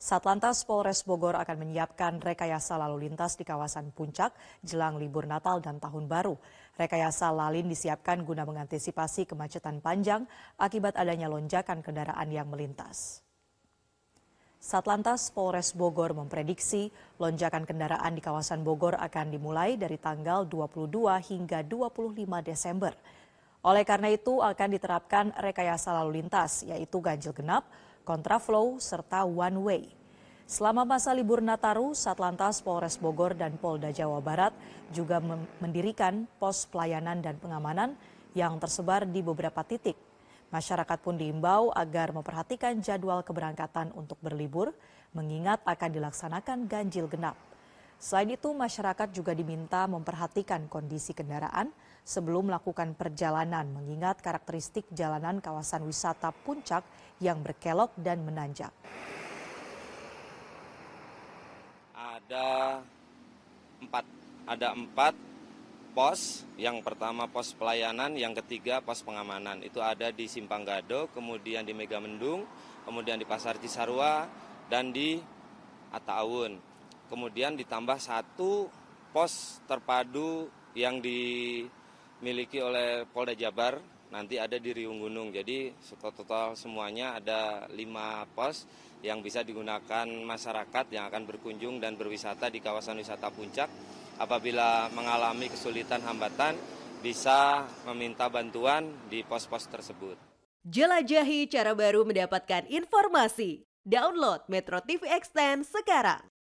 Satlantas Polres Bogor akan menyiapkan rekayasa lalu lintas di kawasan puncak jelang libur Natal dan Tahun Baru. Rekayasa lalin disiapkan guna mengantisipasi kemacetan panjang akibat adanya lonjakan kendaraan yang melintas. Satlantas Polres Bogor memprediksi lonjakan kendaraan di kawasan Bogor akan dimulai dari tanggal 22 hingga 25 Desember. Oleh karena itu akan diterapkan rekayasa lalu lintas yaitu ganjil genap, kontraflow, serta one way. Selama masa libur Nataru, Satlantas Polres Bogor dan Polda Jawa Barat juga mendirikan pos pelayanan dan pengamanan yang tersebar di beberapa titik. Masyarakat pun diimbau agar memperhatikan jadwal keberangkatan untuk berlibur, mengingat akan dilaksanakan ganjil genap. Selain itu, masyarakat juga diminta memperhatikan kondisi kendaraan sebelum melakukan perjalanan mengingat karakteristik jalanan kawasan wisata puncak yang berkelok dan menanjak. Ada empat, ada empat pos, yang pertama pos pelayanan, yang ketiga pos pengamanan. Itu ada di Simpang Gado, kemudian di Megamendung, kemudian di Pasar Cisarua, dan di Ataun kemudian ditambah satu pos terpadu yang dimiliki oleh Polda Jabar nanti ada di Riung Gunung. Jadi total semuanya ada lima pos yang bisa digunakan masyarakat yang akan berkunjung dan berwisata di kawasan wisata puncak. Apabila mengalami kesulitan hambatan, bisa meminta bantuan di pos-pos tersebut. Jelajahi cara baru mendapatkan informasi. Download Metro TV Extend sekarang.